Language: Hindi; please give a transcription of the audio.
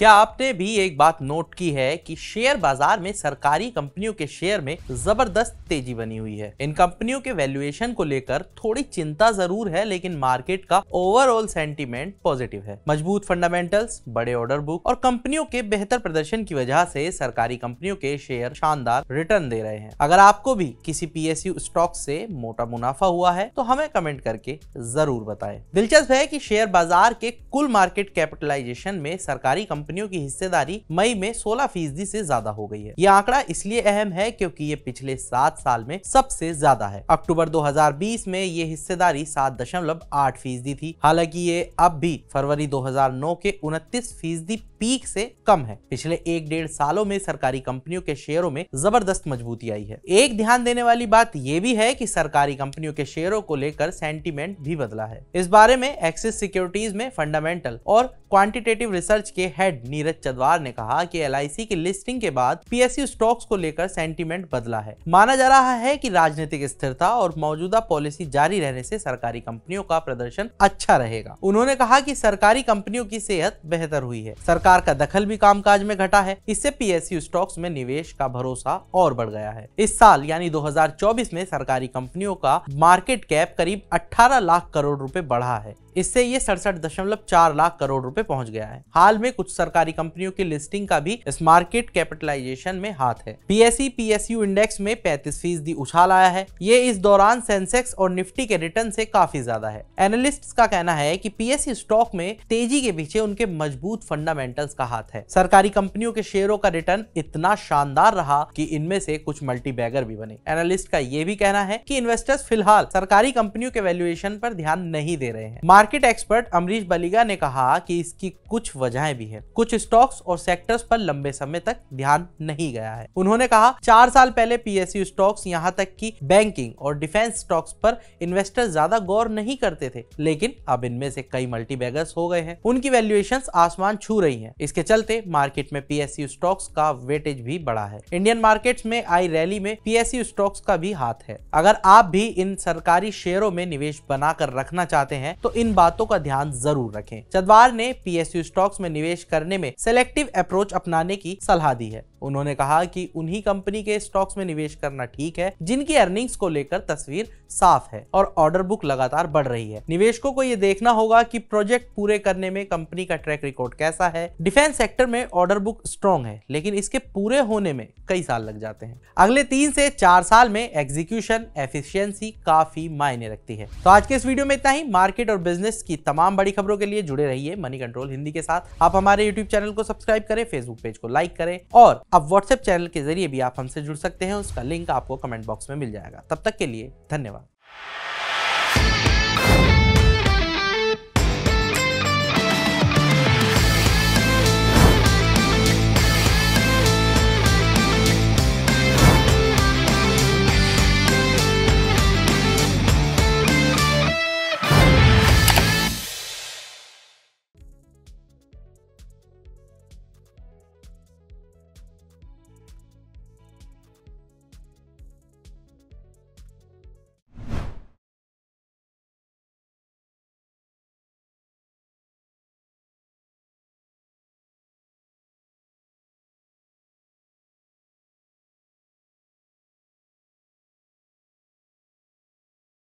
क्या आपने भी एक बात नोट की है कि शेयर बाजार में सरकारी कंपनियों के शेयर में जबरदस्त तेजी बनी हुई है इन कंपनियों के वैल्यूएशन को लेकर थोड़ी चिंता जरूर है लेकिन मार्केट का ओवरऑल सेंटीमेंट पॉजिटिव है मजबूत फंडामेंटल्स बड़े ऑर्डर बुक और कंपनियों के बेहतर प्रदर्शन की वजह से सरकारी कंपनियों के शेयर शानदार रिटर्न दे रहे हैं अगर आपको भी किसी पीएसयू स्टॉक से मोटा मुनाफा हुआ है तो हमें कमेंट करके जरूर बताए दिलचस्प है की शेयर बाजार के कुल मार्केट कैपिटलाइजेशन में सरकारी कंपनी कंपनियों की हिस्सेदारी मई में सोलह फीसदी से ज्यादा हो गई है ये आंकड़ा इसलिए अहम है क्योंकि ये पिछले सात साल में सबसे ज्यादा है अक्टूबर 2020 में ये हिस्सेदारी सात दशमलव आठ फीसदी थी हालांकि ये अब भी फरवरी 2009 के उनतीस फीसदी पीक से कम है पिछले एक डेढ़ सालों में सरकारी कंपनियों के शेयरों में जबरदस्त मजबूती आई है एक ध्यान देने वाली बात यह भी है कि सरकारी कंपनियों के शेयरों को लेकर सेंटीमेंट भी बदला है इस बारे में एक्सिस सिक्योरिटीज में फंडामेंटल और क्वांटिटेटिव रिसर्च के हेड नीरज चदवार ने कहा कि एल की लिस्टिंग के बाद पीएसयू स्टॉक्स को लेकर सेंटीमेंट बदला है माना जा रहा है कि राजनीतिक स्थिरता और मौजूदा पॉलिसी जारी रहने से सरकारी कंपनियों का प्रदर्शन अच्छा रहेगा उन्होंने कहा कि सरकारी कंपनियों की सेहत बेहतर हुई है सरकार का दखल भी काम में घटा है इससे पीएसयू स्टॉक्स में निवेश का भरोसा और बढ़ गया है इस साल यानी दो में सरकारी कंपनियों का मार्केट कैप करीब अठारह लाख करोड़ रूपए बढ़ा है इससे ये सड़सठ दशमलव चार लाख करोड़ रुपए पहुंच गया है हाल में कुछ सरकारी कंपनियों की लिस्टिंग का भी इस मार्केट कैपिटलाइजेशन में हाथ है पीएसई पीएसयू इंडेक्स में पैंतीस फीसदी उछाल आया है ये इस दौरान सेंसेक्स और निफ्टी के रिटर्न से काफी ज्यादा है एनालिस्ट का कहना है की पीएससी स्टॉक में तेजी के पीछे उनके मजबूत फंडामेंटल का हाथ है सरकारी कंपनियों के शेयरों का रिटर्न इतना शानदार रहा की इनमें से कुछ मल्टी बैगर भी बने एनालिस्ट का ये भी कहना है की इन्वेस्टर्स फिलहाल सरकारी कंपनियों के वैल्यूएशन पर ध्यान नहीं दे रहे हैं market market expert Amrish Baliga ने कहा कि इसकी कुछ वजहें भी है कुछ स्टॉक्स और सेक्टर्स पर लंबे समय तक ध्यान नहीं गया है उन्होंने कहा चार साल पहले पीएसयू स्टॉक्स यहाँ तक की बैंकिंग और डिफेंस स्टॉक्स पर इन्वेस्टर ज्यादा गौर नहीं करते थे लेकिन अब इनमें से कई मल्टी बैगर्स हो गए हैं उनकी वैल्यूएशन आसमान छू रही है इसके चलते मार्केट में पी स्टॉक्स का वेटेज भी बढ़ा है इंडियन मार्केट में आई रैली में पी स्टॉक्स का भी हाथ है अगर आप भी इन सरकारी शेयरों में निवेश बनाकर रखना चाहते हैं तो इन बातों का ध्यान जरूर रखें चदवार ने पीएसयू स्टॉक्स में निवेश करने में सेलेक्टिव अप्रोच अपनाने की सलाह दी है उन्होंने कहा कि उन्हीं कंपनी के स्टॉक्स में निवेश करना ठीक है जिनकी अर्निंग्स को लेकर तस्वीर साफ है और ऑर्डर बुक लगातार बढ़ रही है निवेशकों को ये देखना होगा कि प्रोजेक्ट पूरे करने में कंपनी का ट्रैक रिकॉर्ड कैसा है डिफेंस सेक्टर में ऑर्डर बुक स्ट्रॉन्ग है लेकिन इसके पूरे होने में कई साल लग जाते हैं अगले तीन से चार साल में एग्जीक्यूशन एफिशियंसी काफी मायने रखती है तो आज के इस वीडियो में इतना ही मार्केट और बिजनेस बिजनेस की तमाम बड़ी खबरों के लिए जुड़े रहिए मनी कंट्रोल हिंदी के साथ आप हमारे यूट्यूब चैनल को सब्सक्राइब करें फेसबुक पेज को लाइक करें और अब व्हाट्सएप चैनल के जरिए भी आप हमसे जुड़ सकते हैं उसका लिंक आपको कमेंट बॉक्स में मिल जाएगा तब तक के लिए धन्यवाद